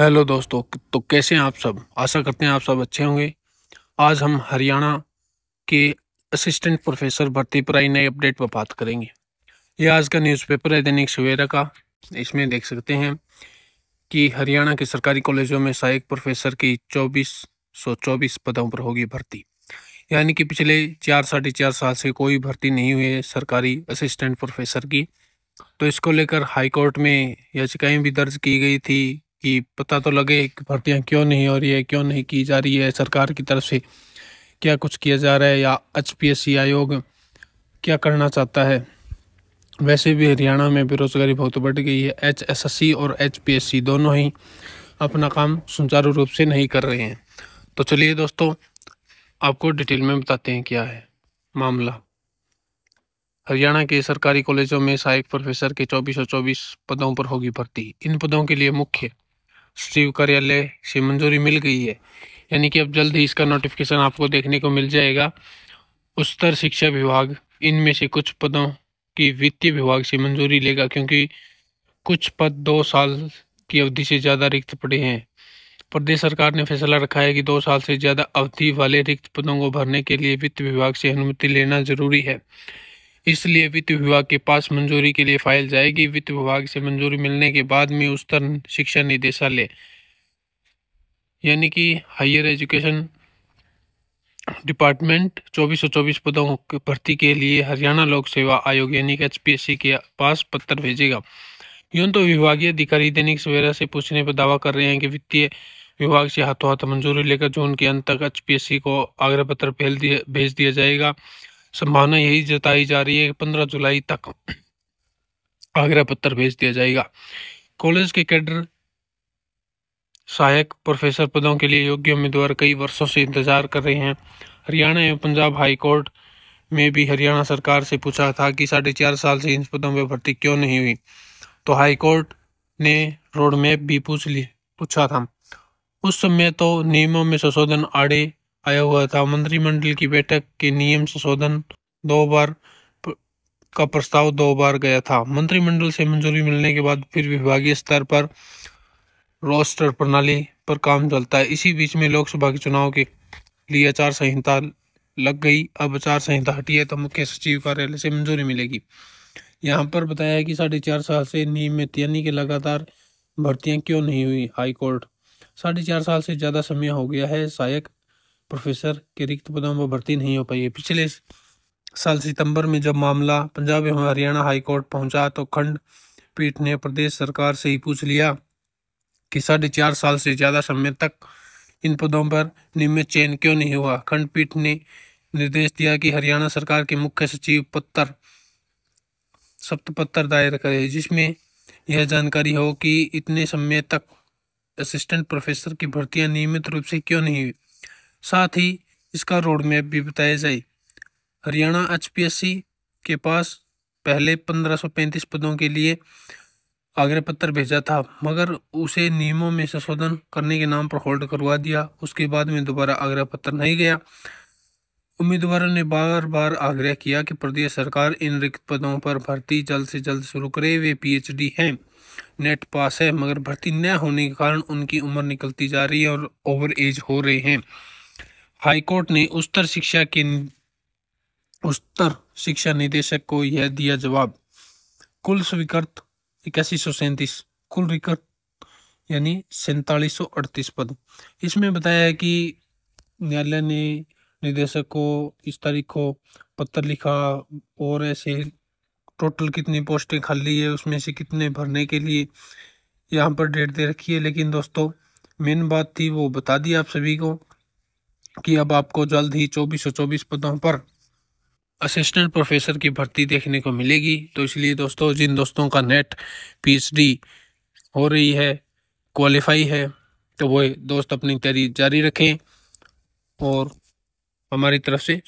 hello दोस्तों तो कैसे हैं आप सब आशा करते हैं आप सब अच्छे होंगे आज हम हरियाणा के असिस्टेंट प्रोफेसर भर्ती पर आई नई अपडेट पर बात करेंगे ये आज का न्यूज़पेपर है दैनिक सवेरा का इसमें देख सकते हैं कि हरियाणा के सरकारी कॉलेजों में सहायक प्रोफेसर की चौबीस सौ चौबीस पदों पर होगी भर्ती यानी कि पिछले चार साढ़े चार साल से कोई भर्ती नहीं हुई है सरकारी असिस्टेंट प्रोफेसर की तो इसको लेकर हाईकोर्ट में याचिकाएं भी दर्ज की गई थी कि पता तो लगे कि भर्तियाँ क्यों नहीं हो रही है क्यों नहीं की जा रही है सरकार की तरफ से क्या कुछ किया जा रहा है या एच आयोग क्या करना चाहता है वैसे भी हरियाणा में बेरोजगारी बहुत बढ़ गई है एच एस एस सी और एच पी एस सी दोनों ही अपना काम सुचारू रूप से नहीं कर रहे हैं तो चलिए दोस्तों आपको डिटेल में बताते हैं क्या है मामला हरियाणा के सरकारी कॉलेजों में सहायक प्रोफेसर के 2424 पदों पर होगी भर्ती इन पदों के लिए मुख्य सचिव कार्यालय से मंजूरी मिल गई है यानी कि अब जल्द ही इसका नोटिफिकेशन आपको देखने को मिल जाएगा उच्चतर शिक्षा विभाग इनमें से कुछ पदों की वित्तीय विभाग से मंजूरी लेगा क्योंकि कुछ पद दो साल की अवधि से ज़्यादा रिक्त पड़े हैं प्रदेश सरकार ने फैसला रखा है कि दो साल से ज़्यादा अवधि वाले रिक्त पदों को भरने के लिए वित्त विभाग से अनुमति लेना जरूरी है इसलिए वित्त विभाग के पास मंजूरी के लिए फाइल जाएगी वित्त विभाग से मंजूरी मिलने के बाद में तरह शिक्षा निदेशालय यानी कि हायर एजुकेशन डिपार्टमेंट चौबीस सौ चौबीस पदों की भर्ती के लिए हरियाणा लोक सेवा आयोग यानी कि एचपीएससी के पास पत्र भेजेगा यूं तो विभागीय अधिकारी दैनिक सवेरा से पूछने पर दावा कर रहे हैं कि वित्तीय विभाग से हाथों हाथ मंजूरी लेकर जून के अंत तक एच को आग्रह पत्र भेज दिया जाएगा संभावना यही जताई जा रही है कि पंद्रह जुलाई तक आग्रह पत्र भेज दिया जाएगा कॉलेज के कैडर सहायक प्रोफेसर पदों के लिए योग्य उम्मीदवार कई वर्षों से इंतजार कर रहे हैं हरियाणा एवं पंजाब हाई कोर्ट में भी हरियाणा सरकार से पूछा था कि साढ़े चार साल से इन पदों पर भर्ती क्यों नहीं हुई तो हाई कोर्ट ने रोड मैप भी पूछ ली पूछा था उस समय तो नियमों में संशोधन आड़े आया हुआ था मंत्रिमंडल की बैठक के नियम संशोधन दो बार का प्रस्ताव दो बार गया था मंत्रिमंडल से मंजूरी मिलने के बाद फिर विभागीय स्तर पर रोस्टर प्रणाली पर काम चलता है इसी बीच में लोकसभा के चुनाव के लिए आचार संहिता लग गई अब आचार संहिता हटी है तो मुख्य सचिव कार्यालय से मंजूरी मिलेगी यहाँ पर बताया कि साढ़े चार साल से नियमित यानी कि लगातार भर्तियाँ क्यों नहीं हुई हाईकोर्ट साढ़े चार साल से ज़्यादा समय हो गया है सहायक प्रोफेसर के रिक्त पदों पर भर्ती नहीं हो पाई है पिछले साल सितंबर में जब मामला पंजाब एवं हरियाणा हाईकोर्ट पहुंचा तो खंड पीठ ने प्रदेश सरकार से ही पूछ लिया कि साढ़े चार साल से ज़्यादा समय तक इन पदों पर नियमित चयन क्यों नहीं हुआ खंडपीठ ने निर्देश दिया कि हरियाणा सरकार के मुख्य सचिव पत्र सप्तपत्र दायर करे जिसमें यह जानकारी हो कि इतने समय तक असिस्टेंट प्रोफेसर की भर्तियां नियमित रूप से क्यों नहीं हुई साथ ही इसका रोड मैप भी बताया जाए हरियाणा एच के पास पहले 1535 पदों के लिए आग्रह पत्र भेजा था मगर उसे नियमों में संशोधन करने के नाम पर होल्ड करवा दिया उसके बाद में दोबारा आग्रह पत्र नहीं गया उम्मीदवारों ने बार बार आग्रह किया कि प्रदेश सरकार इन रिक्त पदों पर भर्ती जल्द से जल्द शुरू करे वे पीएचडी हैं नेट पास है मगर भर्ती न होने के कारण उनकी उम्र निकलती जा रही है और ओवर एज हो रहे हैं हाईकोर्ट ने उच्चतर शिक्षा के उच्चतर शिक्षा निदेशक को यह दिया जवाब कुल स्वीकृत इक्यासी सौ सैंतीस कुल रिकृत यानी सैतालीस सौ अड़तीस पद इसमें बताया है कि न्यायालय ने निदेशक को इस तारीख को पत्र लिखा और ऐसे टोटल कितनी पोस्टें खाली है उसमें से कितने भरने के लिए यहाँ पर डेट दे रखी है लेकिन दोस्तों मेन बात थी वो बता दी आप सभी को कि अब आपको जल्द ही चौबीस सौ चौबीस पदों पर असिस्टेंट प्रोफेसर की भर्ती देखने को मिलेगी तो इसलिए दोस्तों जिन दोस्तों का नेट पीएचडी हो रही है क्वालिफाई है तो वो दोस्त अपनी तैयारी जारी रखें और हमारी तरफ से